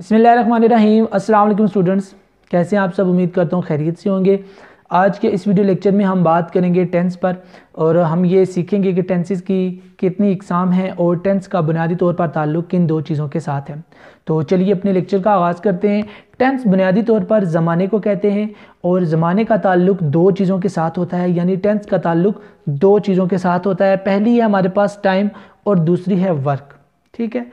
बसमीम अल्लाम स्टूडेंट्स कैसे आप सब उम्मीद करता हूँ खैरियत से होंगे आज के इस वीडियो लेक्चर में हम बात करेंगे टेंस पर और हम ये सीखेंगे कि टेंसेस की कितनी इकसाम हैं और टेंस का बुनियादी तौर पर ताल्लुक़ किन दो चीज़ों के साथ है तो चलिए अपने लेक्चर का आगाज़ करते हैं टेंस बुनियादी तौर पर ज़माने को कहते हैं और ज़माने का ताल्लुक दो चीज़ों के साथ होता है यानी टेंस का ताल्लुक दो चीज़ों के साथ होता है पहली है हमारे पास टाइम और दूसरी है वर्क ठीक है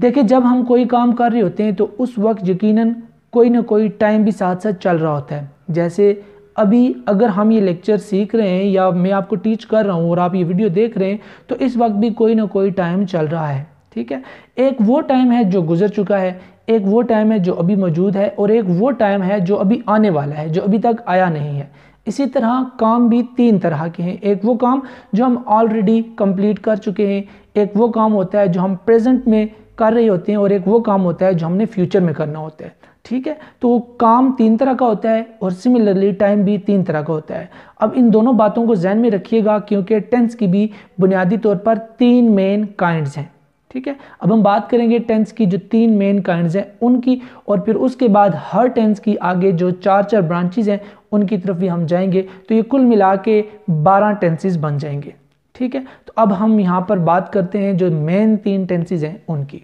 देखिए जब हम कोई काम कर रहे होते हैं तो उस वक्त यकीनन कोई ना कोई टाइम भी साथ साथ चल रहा होता है जैसे अभी अगर हम ये लेक्चर सीख रहे हैं या मैं आपको टीच कर रहा हूँ और आप ये वीडियो देख रहे हैं तो इस वक्त भी कोई ना कोई टाइम चल रहा है ठीक है एक वो टाइम है जो गुजर चुका है एक वो टाइम है जो अभी मौजूद है और एक वो टाइम है जो अभी आने वाला है जो अभी तक आया नहीं है इसी तरह काम भी तीन तरह के हैं एक वो काम जो हम ऑलरेडी कंप्लीट कर चुके हैं एक वो काम होता है जो हम प्रेजेंट में कर रहे होते हैं और एक वो काम होता है जो हमने फ्यूचर में करना होता है ठीक है तो काम तीन तरह का होता है और सिमिलरली टाइम भी तीन तरह का होता है अब इन दोनों बातों को जहन में रखिएगा क्योंकि टेंस की भी बुनियादी तौर पर तीन मेन काइंड हैं ठीक है अब हम बात करेंगे टेंस की जो तीन मेन काइंड हैं उनकी और फिर उसके बाद हर टेंस की आगे जो चार चार ब्रांचेज हैं उनकी तरफ भी हम जाएंगे तो ये कुल मिला के बारह टेंसेज बन जाएंगे ठीक है तो अब हम यहां पर बात करते हैं जो मेन तीन टेंसेज हैं उनकी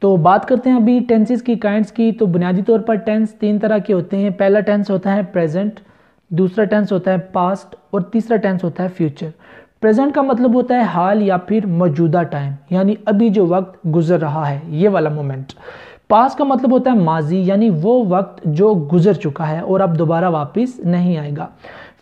तो बात करते हैं अभी टेंसेज की काइंड्स की तो बुनियादी तौर पर टेंस तीन तरह के होते हैं पहला टेंस होता है प्रेजेंट दूसरा टेंस होता है पास्ट और तीसरा टेंस होता है फ्यूचर प्रेजेंट का मतलब होता है हाल या फिर मौजूदा टाइम यानी अभी जो वक्त गुजर रहा है ये वाला मोमेंट पास का मतलब होता है माजी यानी वो वक्त जो गुजर चुका है और अब दोबारा वापस नहीं आएगा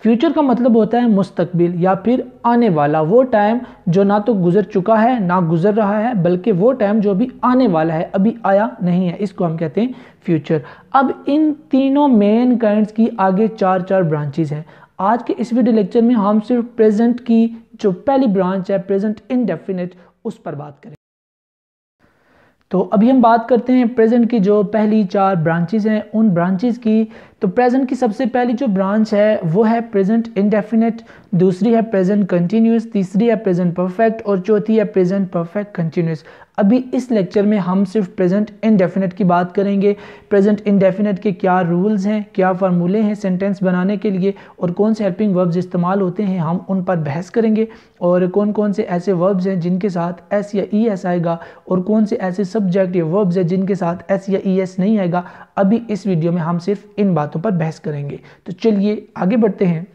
फ्यूचर का मतलब होता है मुस्तकबिल या फिर आने वाला वो टाइम जो ना तो गुजर चुका है ना गुजर रहा है बल्कि वो टाइम जो अभी आने वाला है अभी आया नहीं है इसको हम कहते हैं फ्यूचर अब इन तीनों मेन काइंड की आगे चार चार ब्रांचेज हैं आज के इस वीडियो लेक्चर में हम सिर्फ प्रेजेंट की जो पहली ब्रांच है प्रेजेंट इनडेफिनेट उस पर बात करें तो अभी हम बात करते हैं प्रेजेंट की जो पहली चार ब्रांचेज हैं उन ब्रांचेज की तो प्रेजेंट की सबसे पहली जो ब्रांच है वो है प्रेजेंट इनडेफिनेट दूसरी है प्रेजेंट कंटिन्यूस तीसरी है प्रेजेंट परफेक्ट और चौथी है प्रेजेंट परफेक्ट कंटिन्यूस अभी इस लेक्चर में हम सिर्फ प्रेजेंट इनडेफिनेट की बात करेंगे प्रेजेंट इनडेफिनेट के क्या रूल्स हैं क्या फार्मूले हैं सेंटेंस बनाने के लिए और कौन से हेल्पिंग वर्ब्स इस्तेमाल होते हैं हम उन पर बहस करेंगे और कौन कौन से ऐसे वर्ब्स हैं जिनके साथ एस या ई e एस आएगा और कौन से ऐसे सब्जेक्ट या वर्ब्स हैं जिनके साथ एस या ई e एस नहीं आएगा अभी इस वीडियो में हम सिर्फ इन बातों बातों पर बहस करेंगे तो चलिए आगे बढ़ते हैं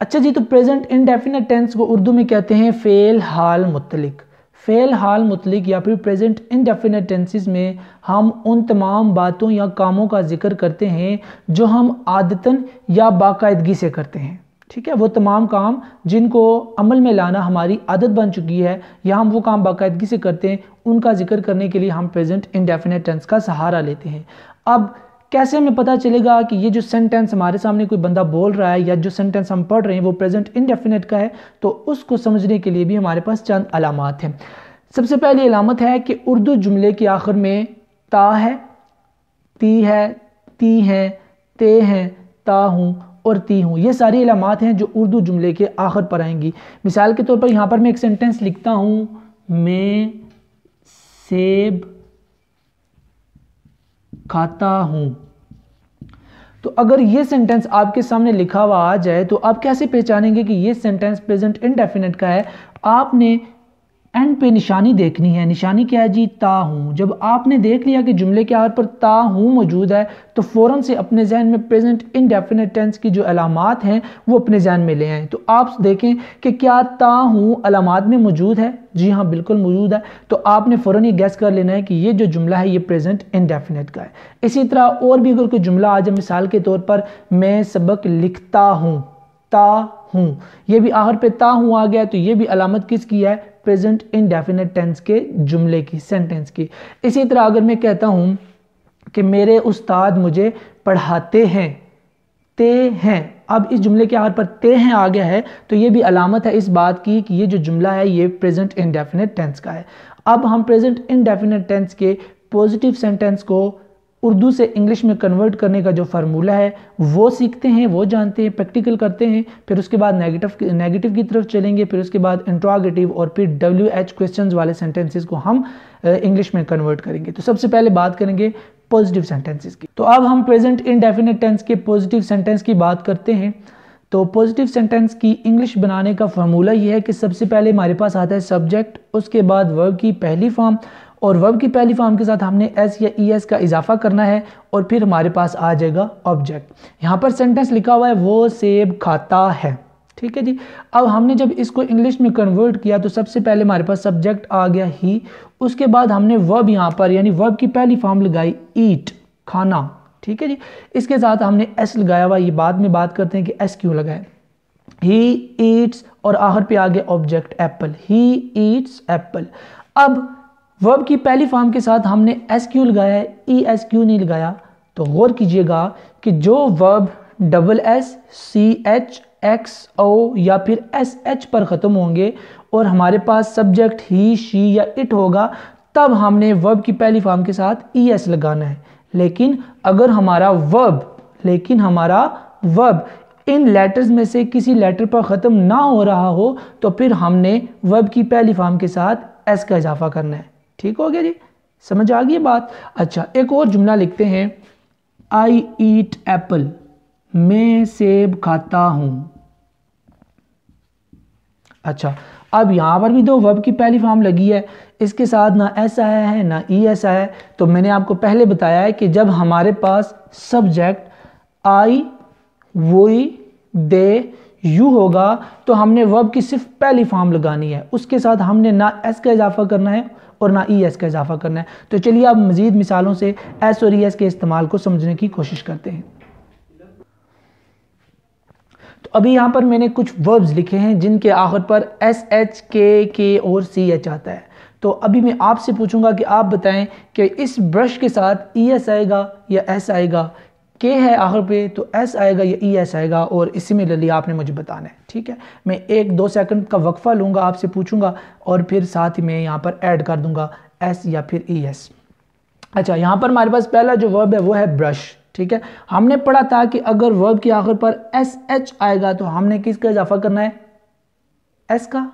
अच्छा जी तो प्रेजेंट इनडेफिनेट टेंस को उर्दू में कहते हैं फेल हाल मुतलिक फेल हाल मुतलिक या फिर प्रेजेंट इनडेफिनेट टेंसेस में हम उन तमाम बातों या कामों का जिक्र करते हैं जो हम आदतन या बाकायदगी से करते हैं ठीक है वो तमाम काम जिनको अमल में लाना हमारी आदत बन चुकी है या हम वो काम बाकायदगी से करते हैं उनका जिक्र करने के लिए हम प्रेजेंट इंडेफिनेट टेंस का सहारा लेते हैं अब कैसे हमें पता चलेगा कि ये जो सेंटेंस हमारे सामने कोई बंदा बोल रहा है या जो सेंटेंस हम पढ़ रहे हैं वो प्रेजेंट इंडेफिनेट का है तो उसको समझने के लिए भी हमारे पास चंद अलामत हैं सबसे पहली अलामत है कि उर्दू जुमले के आखिर में ता है ती है ती हैं ते हैं ता हूँ और ती हूँ ये सारी अलामत हैं जो उर्दू जुमले के आखिर पर आएंगी मिसाल के तौर पर यहाँ पर मैं एक सेंटेंस लिखता हूँ मैं सेब खाता हूँ तो अगर ये सेंटेंस आपके सामने लिखा हुआ आ जाए तो आप कैसे पहचानेंगे कि ये सेंटेंस प्रेजेंट इनडेफिनेट का है आपने एंड पे निशानी देखनी है निशानी क्या है जी ता हूँ जब आपने देख लिया कि जुमले के आर पर ता हूँ मौजूद है तो फ़ौरन से अपने जहन में प्रेजेंट इनडेफिनेट टेंस की जो अलामत हैं वो अपने जहन में ले आएँ तो आप देखें कि क्या ता हूँ अलामत में मौजूद है जी हाँ बिल्कुल मौजूद है तो आपने फ़ौरन ये गैस कर लेना है कि ये जो जुमला है ये प्रेजेंट इनडेफिनेट का है इसी तरह और भी अगर कोई जुमला आज मिसाल के तौर पर मैं सबक लिखता हूँ ता हूँ ये भी आहर पे ता हूँ आ गया तो ये भी अलामत किसकी है प्रेजेंट इनडेफिनेट टेंस के जुमले की सेंटेंस की इसी तरह अगर मैं कहता हूँ कि मेरे उस्ताद मुझे पढ़ाते हैं ते हैं अब इस जुमले के आधार पर ते हैं आ गया है तो ये भी अलामत है इस बात की कि ये जो जुमला है ये प्रेजेंट इनडेफिनेट टेंस का है अब हम प्रेजेंट इनडेफिनेट टेंस के पॉजिटिव सेंटेंस को उर्दू से इंग्लिश में कन्वर्ट करने का जो फार्मूला है वो सीखते हैं वो जानते हैं प्रैक्टिकल करते हैं फिर उसके बाद नेगेटिव नेगेटिव की तरफ चलेंगे फिर उसके बाद इंट्रागेटिव और फिर डब्ल्यू एच क्वेश्चन वाले सेंटेंसेस को हम इंग्लिश में कन्वर्ट करेंगे तो सबसे पहले बात करेंगे पॉजिटिव सेंटेंसेज की तो अब हम प्रेजेंट इनडेफिनेट टेंस के पॉजिटिव सेंटेंस की बात करते हैं तो पॉजिटिव सेंटेंस की इंग्लिश बनाने का फार्मूला यह है कि सबसे पहले हमारे पास आता है सब्जेक्ट उसके बाद वर्ब की पहली फॉर्म और वर्ब की पहली फॉर्म के साथ हमने एस या ई एस का इजाफा करना है और फिर हमारे पास आ जाएगा ऑब्जेक्ट यहाँ पर सेंटेंस लिखा हुआ है वो सेब खाता है ठीक है जी अब हमने जब इसको इंग्लिश में कन्वर्ट किया तो सबसे पहले हमारे पास सब्जेक्ट आ गया ही उसके बाद हमने वर्ब यहाँ पर यानी वर्ब की पहली फॉर्म लगाई ईट खाना ठीक है जी इसके साथ हमने एस लगाया हुआ ये बाद में बात करते हैं कि एस क्यों लगाए ही ईट्स और आहर पे आ गया object apple he eats apple अब वर्ब की पहली फॉर्म के साथ हमने एस क्यू लगाया है ई एस क्यू नहीं लगाया तो गौर कीजिएगा कि जो verb double S C H X O या फिर एस एच पर ख़त्म होंगे और हमारे पास सब्जेक्ट ही शी या इट होगा तब हमने वर्ब की पहली फॉर्म के साथ ई e एस लगाना है लेकिन अगर हमारा वर्ब लेकिन हमारा वर्ब इन लेटर्स में से किसी लेटर पर ख़त्म ना हो रहा हो तो फिर हमने वर्ब की पहली फॉर्म के साथ एस का इजाफा करना है ठीक हो गया जी समझ आ गई बात अच्छा एक और जुमला लिखते हैं आई ईट एप्पल मैं सेब खाता हूं अच्छा अब यहां पर भी दो वर्ब की पहली फॉर्म लगी है इसके साथ ना ऐसा है ना ई e ऐसा है तो मैंने आपको पहले बताया है कि जब हमारे पास सब्जेक्ट आई वही दे यू होगा तो हमने वर्ब की सिर्फ पहली फॉर्म लगानी है उसके साथ हमने ना एस का इजाफा करना है और ना ई एस का इजाफा करना है तो चलिए आप मज़ीद मिसालों से एस और ई एस के इस्तेमाल को समझने की कोशिश करते हैं तो अभी यहाँ पर मैंने कुछ वर्ब्स लिखे हैं जिनके आखिर पर एस एच के के और सी एच आता है तो अभी मैं आपसे पूछूंगा कि आप बताएं कि इस ब्रश के साथ ई e एस आएगा या एस आएगा के है आखिर पे तो एस आएगा या ई e एस आएगा और इसी में ले लिया आपने मुझे बताना है ठीक है मैं एक दो सेकंड का वक्फा लूँगा आपसे पूछूंगा और फिर साथ ही मैं यहाँ पर ऐड कर दूँगा एस या फिर ई e एस अच्छा यहाँ पर हमारे पास पहला जो वर्ब है वो है ब्रश ठीक है हमने पढ़ा था कि अगर वर्ब के आखिर पर एस एच आएगा तो हमने किसका इजाफा करना है एस का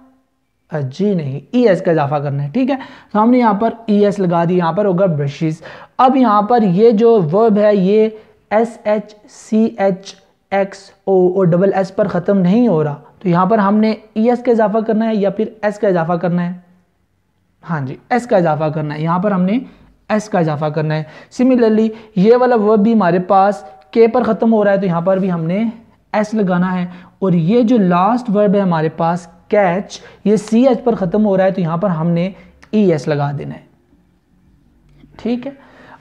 जी नहीं ई e एस का इजाफा करना है ठीक है तो हमने यहाँ पर ई एस लगा दी यहाँ पर होगा ब्रशेस अब यहाँ पर ये जो वर्ब है ये S H C H X O और डबल एस पर ख़त्म नहीं हो रहा तो यहाँ पर हमने ई e एस का इजाफा करना है या फिर एस का इजाफा करना है हाँ जी एस का इजाफा करना है यहाँ पर हमने एस का इजाफा करना है सिमिलरली ये वाला वर्ब भी हमारे पास के पर ख़त्म हो रहा है तो यहाँ पर भी हमने एस लगाना है और ये जो लास्ट वर्ब है हमारे पास कैच ये सी एच पर ख़त्म हो रहा है तो यहाँ पर हमने ई e एस लगा देना है ठीक है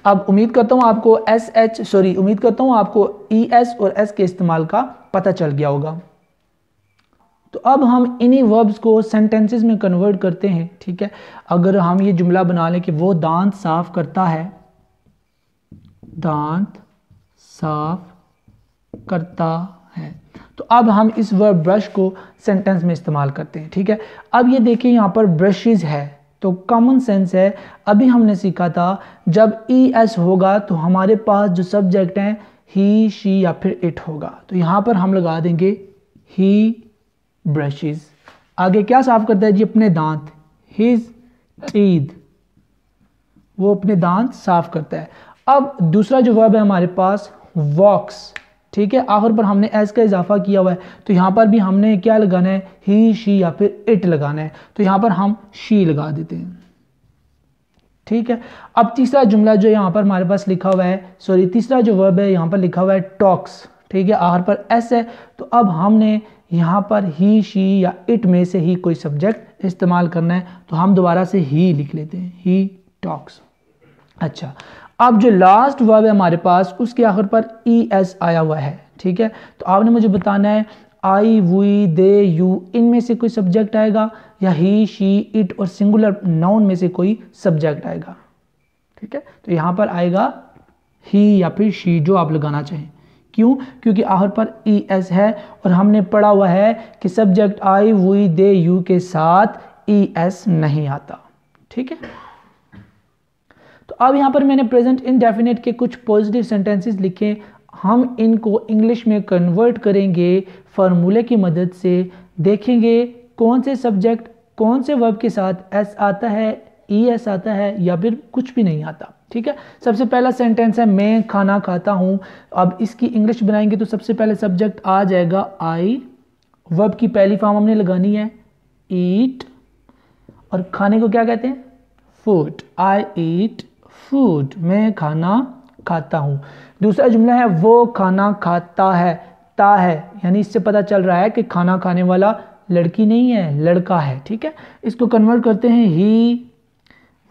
अब उम्मीद करता हूँ आपको एस एच सॉरी उम्मीद करता हूँ आपको ई e एस और एस के इस्तेमाल का पता चल गया होगा तो अब हम इन्हीं वर्ब्स को सेंटेंसेस में कन्वर्ट करते हैं ठीक है अगर हम ये जुमला बना लें कि वो दांत साफ करता है दांत साफ करता है तो अब हम इस वर्ब ब्रश को सेंटेंस में इस्तेमाल करते हैं ठीक है अब ये देखिए यहाँ पर ब्रशेज़ है तो कॉमन सेंस है अभी हमने सीखा था जब ई e एस होगा तो हमारे पास जो सब्जेक्ट हैं ही शी या फिर इट होगा तो यहाँ पर हम लगा देंगे ही ब्रशेस आगे क्या साफ करता है जी अपने दांत हिज टीथ वो अपने दांत साफ करता है अब दूसरा जो वर्ब है हमारे पास वॉक्स ठीक है आखिर पर हमने एस का इजाफा किया हुआ है तो यहाँ पर भी हमने क्या लगाना है ही शी या फिर इट लगाना है तो यहाँ पर हम शी लगा देते हैं ठीक है अब तीसरा जुमला जो यहाँ पर हमारे पास लिखा हुआ है सॉरी तीसरा जो वर्ब है यहाँ पर लिखा हुआ है टॉक्स ठीक है आहर पर एस है तो अब हमने यहाँ पर ही शी या इट में से ही कोई सब्जेक्ट इस्तेमाल करना है तो हम दोबारा से ही लिख लेते हैं ही टॉक्स अच्छा अब जो लास्ट वर्ब है हमारे पास उसके आखिर पर ई e एस आया हुआ है ठीक है तो आपने मुझे बताना है आई वी दे यू इनमें से कोई सब्जेक्ट आएगा या ही शी इट और सिंगुलर नाउन में से कोई सब्जेक्ट आएगा ठीक है तो यहां पर आएगा ही या फिर शी जो आप लगाना चाहें क्यों क्योंकि आखिर पर ई e एस है और हमने पढ़ा हुआ है कि subject I we they you के साथ ई e एस नहीं आता ठीक है तो अब यहाँ पर मैंने प्रेजेंट इनडेफिनेट के कुछ पॉजिटिव सेंटेंसेस लिखे हम इनको इंग्लिश में कन्वर्ट करेंगे फार्मूले की मदद से देखेंगे कौन से सब्जेक्ट कौन से वर्ब के साथ एस आता है ई e एस आता है या फिर कुछ भी नहीं आता ठीक है सबसे पहला सेंटेंस है मैं खाना खाता हूँ अब इसकी इंग्लिश बनाएंगे तो सबसे पहले सब्जेक्ट आ जाएगा आई वर्ब की पहली फॉर्म हमने लगानी है ईट और खाने को क्या कहते हैं फूड आई ईट फूड मैं खाना खाता हूँ दूसरा जुमला है वो खाना खाता है ता है यानी इससे पता चल रहा है कि खाना खाने वाला लड़की नहीं है लड़का है ठीक है इसको कन्वर्ट करते हैं ही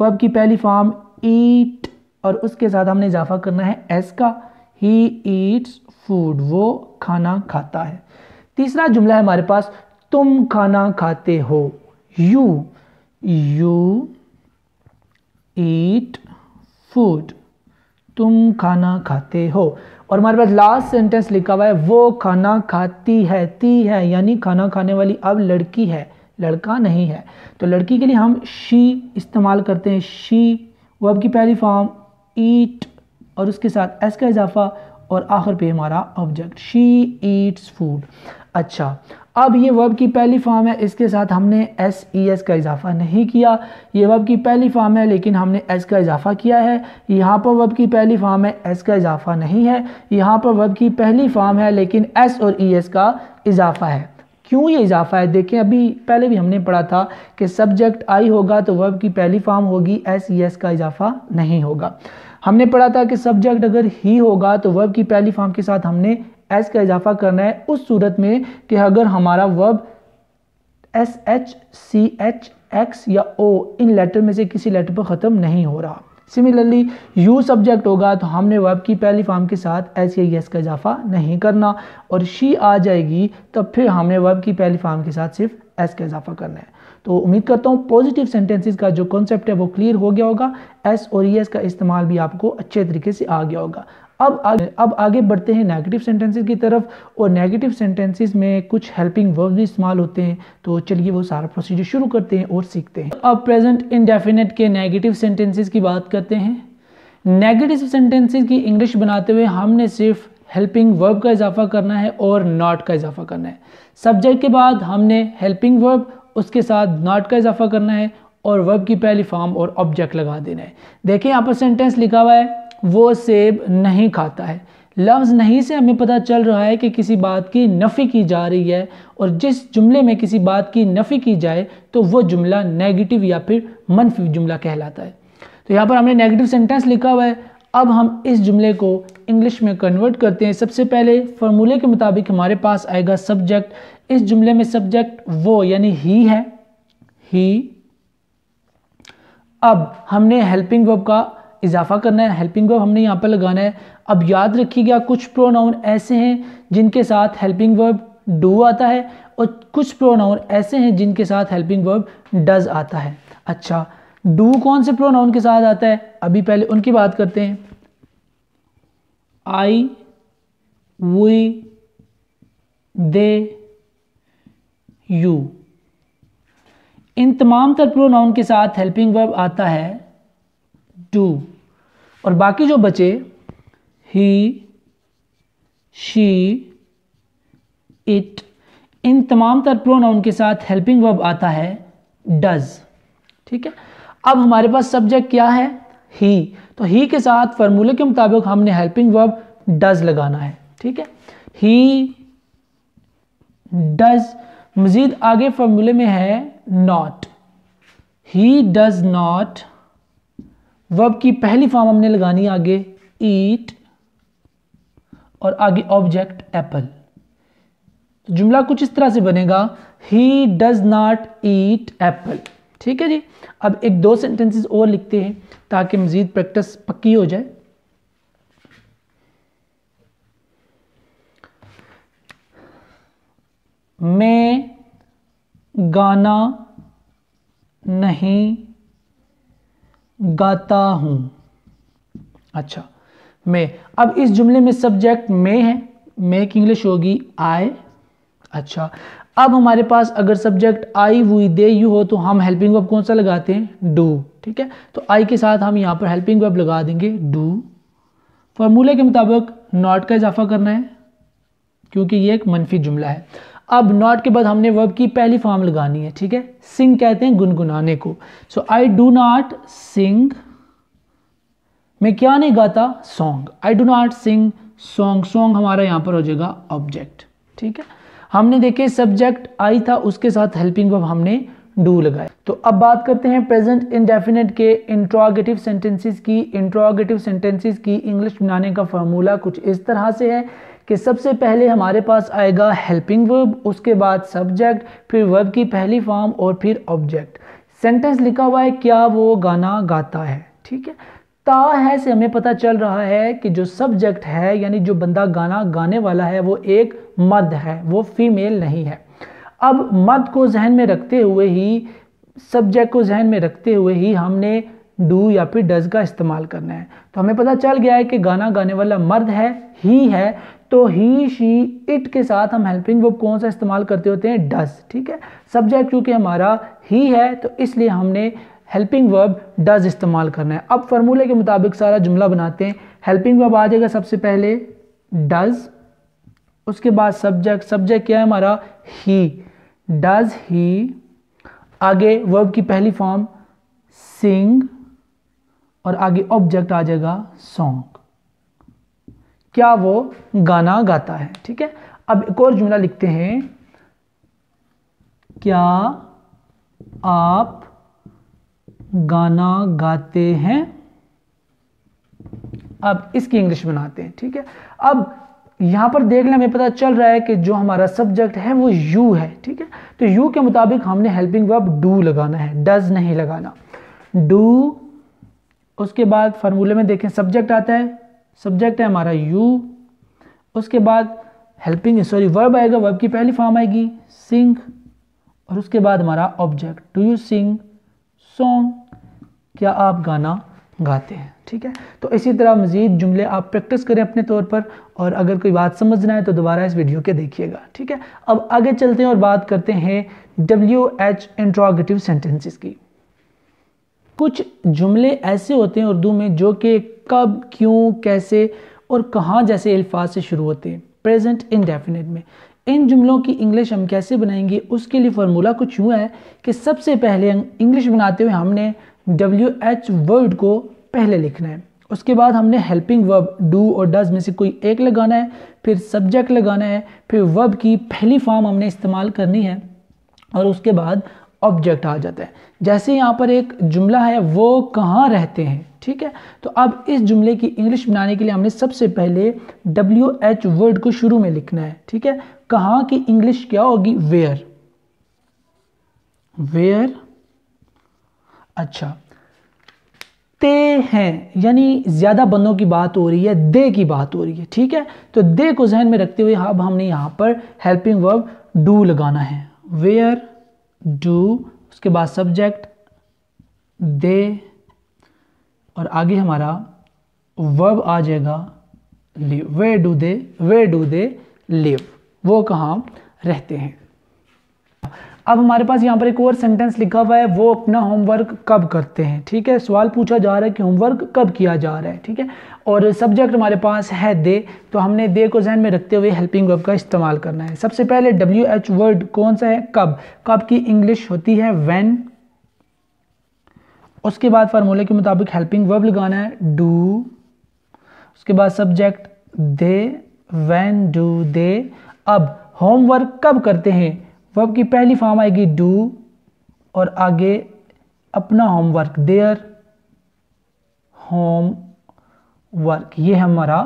वर्ब की पहली फॉर्म ईट और उसके साथ हमने इजाफा करना है एस का ही ईट्स फूड वो खाना खाता है तीसरा जुमला है हमारे पास तुम खाना खाते हो यू यू ईट फूड तुम खाना खाते हो और हमारे पास लास्ट सेंटेंस लिखा हुआ है वो खाना खाती है ती है यानी खाना खाने वाली अब लड़की है लड़का नहीं है तो लड़की के लिए हम शी इस्तेमाल करते हैं शी वो अब की पहली फॉर्म ईट और उसके साथ एस का इजाफा और आखिर पे हमारा ऑब्जेक्ट शी ईट्स फूड अच्छा अब ये वर्ब की पहली फॉर्म है इसके साथ हमने एस ई एस का इजाफा नहीं किया ये वर्ब की पहली फॉर्म है लेकिन हमने एस का इजाफा किया है यहाँ पर वर्ब की पहली फॉर्म है एस का इजाफा नहीं है यहाँ पर वर्ब की पहली फॉर्म है लेकिन एस और ई e, एस का इजाफा है क्यों ये इजाफा है देखें अभी पहले भी हमने पढ़ा था कि सब्जेक्ट आई होगा तो वर्ब की पहली फॉर्म होगी एस ई एस का इजाफा नहीं होगा हमने पढ़ा था कि सब्जेक्ट अगर ही होगा तो वर्ब की पहली फॉर्म के साथ हमने एस का इजाफा करना है उस सूरत में कि अगर हमारा verb S H C H X या ओ इन लेटर में से किसी लेटर पर ख़त्म नहीं हो रहा सिमिलरली यू सब्जेक्ट होगा तो हमने वर्ब की पहली फॉर्म के साथ एस या यस का इजाफा नहीं करना और शी आ जाएगी तो फिर हमने वर्ब की पहली फॉर्म के साथ सिर्फ एस का इजाफा करना है तो उम्मीद करता हूँ पॉजिटिव सेंटेंसेस का जो कॉन्सेप्ट है वो क्लियर हो गया होगा एस और यस का इस्तेमाल भी आपको अच्छे तरीके से आ गया होगा अब आगे अब आगे बढ़ते हैं नेगेटिव सेंटेंसेस की तरफ और नेगेटिव सेंटेंसेस में कुछ हेल्पिंग वर्ब भी इस्तेमाल होते हैं तो चलिए वो सारा प्रोसीजर शुरू करते हैं और सीखते हैं अब प्रेजेंट इनडेफिनेट के नेगेटिव सेंटेंसेस की बात करते हैं नेगेटिव सेंटेंसेस की इंग्लिश बनाते हुए हमने सिर्फ हेल्पिंग वर्ब का इजाफा करना है और नॉट का इजाफा करना है सब्जेक्ट के बाद हमने हेल्पिंग वर्ब उसके साथ नॉट का इजाफा करना है और वर्ब की पहली फॉर्म और ऑब्जेक्ट लगा देना है देखिए यहाँ पर सेंटेंस लिखा हुआ है वो सेब नहीं खाता है लफ्ज़ नहीं से हमें पता चल रहा है कि किसी बात की नफ़ी की जा रही है और जिस जुमले में किसी बात की नफ़ी की जाए तो वो जुमला नेगेटिव या फिर मनफी जुमला कहलाता है तो यहाँ पर हमने नेगेटिव सेंटेंस लिखा हुआ है अब हम इस जुमले को इंग्लिश में कन्वर्ट करते हैं सबसे पहले फार्मूले के मुताबिक हमारे पास आएगा सब्जेक्ट इस जुमले में सब्जेक्ट वो यानी ही है ही अब हमने हेल्पिंग वर्ब का इजाफा करना है हेल्पिंग वर्ब हमने यहाँ पर लगाना है अब याद रखिएगा कुछ प्रोनाउन ऐसे हैं जिनके साथ हेल्पिंग वर्ब डू आता है और कुछ प्रोनाउन ऐसे हैं जिनके साथ हेल्पिंग वर्ब डज आता है अच्छा डू कौन से प्रोनाउन के साथ आता है अभी पहले उनकी बात करते हैं आई वी दे यू इन तमाम तर प्रोनाउन के साथ हेल्पिंग वर्ब आता है टू और बाकी जो बचे ही शी इट इन तमाम तर प्रोनाउन के साथ हेल्पिंग वर्ब आता है डज ठीक है अब हमारे पास सब्जेक्ट क्या है ही तो ही के साथ फॉर्मूले के मुताबिक हमने हेल्पिंग वर्ब डज लगाना है ठीक है ही डज मज़ीद आगे फॉर्मूले में है not he does not verb की पहली फॉर्म हमने लगानी आगे ईट और आगे ऑब्जेक्ट एप्पल तो जुमला कुछ इस तरह से बनेगा he does not eat apple ठीक है जी अब एक दो सेंटेंसेस और लिखते हैं ताकि मज़ीद प्रैक्टिस पक्की हो जाए मैं गाना नहीं गाता हूं अच्छा मैं अब इस जुमले में सब्जेक्ट मैं है मैं की इंग्लिश होगी आई अच्छा अब हमारे पास अगर subject I we they you हो तो हम हेल्पिंग वर्ब कौन सा लगाते हैं डू ठीक है तो आई के साथ हम यहां पर हेल्पिंग वर्ब लगा देंगे डू फार्मूले के मुताबिक नॉट का इजाफा करना है क्योंकि ये एक मनफी जुमला है अब नॉट के बाद हमने वर्ब की पहली फॉर्म लगानी है ठीक है सिंग कहते हैं गुनगुनाने को सो आई डू नॉट सिंग मैं क्या नहीं गाता song I do not sing song song हमारा यहाँ पर हो जाएगा ऑब्जेक्ट ठीक है हमने देखे सब्जेक्ट आई था उसके साथ हेल्पिंग वर्ब हमने डू लगाया तो अब बात करते हैं प्रेजेंट इंडेफिनेट के इंट्रोगेटिव सेंटेंसेस की इंट्रोगेटिव सेंटेंसेस की इंग्लिश बनाने का फॉर्मूला कुछ इस तरह से है कि सबसे पहले हमारे पास आएगा हेल्पिंग वर्ब उसके बाद सब्जेक्ट फिर वर्ब की पहली फॉर्म और फिर ऑब्जेक्ट सेंटेंस लिखा हुआ है क्या वो गाना गाता है ठीक है ता है से हमें पता चल रहा है कि जो सब्जेक्ट है यानी जो बंदा गाना गाने वाला है वो एक मद है वो फीमेल नहीं है अब मद को जहन में रखते हुए ही सब्जेक्ट को जहन में रखते हुए ही हमने डू या फिर डज का इस्तेमाल करना है तो हमें पता चल गया है कि गाना गाने वाला मर्द है ही है तो ही शी इट के साथ हम हेल्पिंग वर्ब कौन सा इस्तेमाल करते होते हैं डज ठीक है सब्जेक्ट क्योंकि हमारा ही है तो इसलिए हमने हेल्पिंग वर्ब डज इस्तेमाल करना है अब फार्मूले के मुताबिक सारा जुमला बनाते हैं हेल्पिंग वर्ब आ जाएगा सबसे पहले डज उसके बाद सब्जेक्ट सब्जेक्ट क्या है हमारा ही डज ही आगे वर्ब की पहली फॉर्म सिंग और आगे ऑब्जेक्ट आ जाएगा सॉन्ग क्या वो गाना गाता है ठीक है अब एक और जुमला लिखते हैं क्या आप गाना गाते हैं अब इसकी इंग्लिश बनाते हैं ठीक है अब यहां पर देख लें हमें पता चल रहा है कि जो हमारा सब्जेक्ट है वो यू है ठीक है तो यू के मुताबिक हमने हेल्पिंग वर्ब डू लगाना है डज नहीं लगाना डू उसके बाद फार्मूले में देखें सब्जेक्ट आता है सब्जेक्ट है हमारा यू उसके बाद हेल्पिंग सॉरी वर्ब आएगा वर्ब की पहली फॉर्म आएगी सिंग और उसके बाद हमारा object do you sing song क्या आप गाना गाते हैं ठीक है तो इसी तरह मज़ीद जुमले आप प्रैक्टिस करें अपने तौर पर और अगर कोई बात समझना है तो दोबारा इस वीडियो के देखिएगा ठीक है अब आगे चलते हैं और बात करते हैं डब्ल्यू एच इंट्रोगेटिव सेंटेंसेस की कुछ जुमले ऐसे होते हैं उर्दू में जो कि कब क्यों कैसे और कहाँ जैसे अल्फाज से शुरू होते हैं प्रेजेंट इनडेफिनेट में इन जुमलों की इंग्लिश हम कैसे बनाएंगे उसके लिए फार्मूला कुछ हुआ है कि सबसे पहले इंग्लिश बनाते हुए हमने डब्ल्यू एच वर्ड को पहले लिखना है उसके बाद हमने हेल्पिंग वर्ब डू और डज में से कोई एक लगाना है फिर सब्जेक्ट लगाना है फिर वर्ब की पहली फॉर्म हमने इस्तेमाल करनी है और उसके बाद ऑब्जेक्ट आ जाता है जैसे यहाँ पर एक जुमला है वो कहाँ रहते हैं ठीक है तो अब इस जुमले की इंग्लिश बनाने के लिए हमने सबसे पहले डब्ल्यू एच वर्ड को शुरू में लिखना है ठीक है कहाँ की इंग्लिश क्या होगी वेयर वेयर अच्छा ते हैं यानी ज़्यादा बंदों की बात हो रही है दे की बात हो रही है ठीक है तो दे को जहन में रखते हुए अब हमने यहां पर हेल्पिंग वर्ब डू लगाना है वेयर डू उसके बाद सब्जेक्ट दे और आगे हमारा वर्ब आ जाएगा live where do they where do they live वो कहाँ रहते हैं अब हमारे पास यहाँ पर एक और सेंटेंस लिखा हुआ है वो अपना होमवर्क कब करते हैं ठीक है सवाल पूछा जा रहा है कि होमवर्क कब किया जा रहा है ठीक है और सब्जेक्ट हमारे पास है दे तो हमने दे को जहन में रखते हुए हेल्पिंग वर्ब का इस्तेमाल करना है सबसे पहले डब्ल्यू एच वर्ड कौन सा है कब कब की इंग्लिश होती है वैन उसके बाद फार्मूले के मुताबिक हेल्पिंग वर्ब लगाना है डू उसके बाद subject they when do they अब होमवर्क कब करते हैं वर्ब की पहली फॉर्म आएगी डू और आगे अपना होमवर्क देयर होम वर्क ये हमारा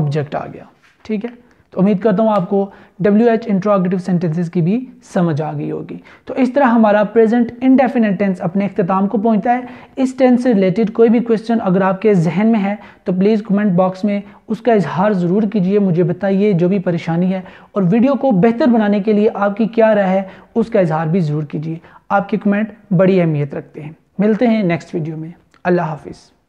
ऑब्जेक्ट आ गया ठीक है तो उम्मीद करता हूँ आपको डब्ल्यू एच इंट्रोगेटिव सेंटेंसेज की भी समझ आ गई होगी तो इस तरह हमारा प्रेजेंट इनडेफिनेट टेंस अपने अख्ताम को पहुँचता है इस टेंस से रिलेटेड कोई भी क्वेश्चन अगर आपके जहन में है तो प्लीज़ कमेंट बॉक्स में उसका इजहार ज़रूर कीजिए मुझे बताइए जो भी परेशानी है और वीडियो को बेहतर बनाने के लिए आपकी क्या राय है उसका इजहार भी ज़रूर कीजिए आपके कमेंट बड़ी अहमियत रखते हैं मिलते हैं नेक्स्ट वीडियो में अल्लाह हाफिज़